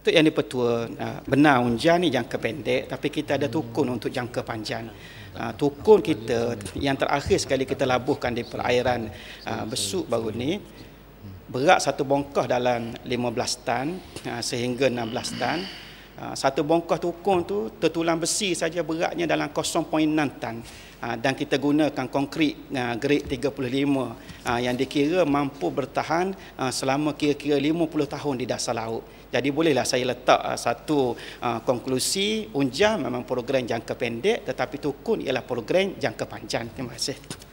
Itu yang dipertua ah, benar unjan ni jangka pendek tapi kita ada tukun untuk jangka panjang. Ah, tukun kita yang terakhir sekali kita labuhkan di perairan ah, besuk baru ni berat satu bongkah dalam 15 tan sehingga 16 tan. Hmm. Ah, satu bongkah tukung tu tertulang besi saja beratnya dalam 0.6 tan ah, dan kita gunakan konkrit ah, grade 35 yang dikira mampu bertahan selama kira-kira 50 tahun di dasar laut. Jadi bolehlah saya letak satu konklusi unjam memang program jangka pendek tetapi tukun ialah program jangka panjang. Terima kasih.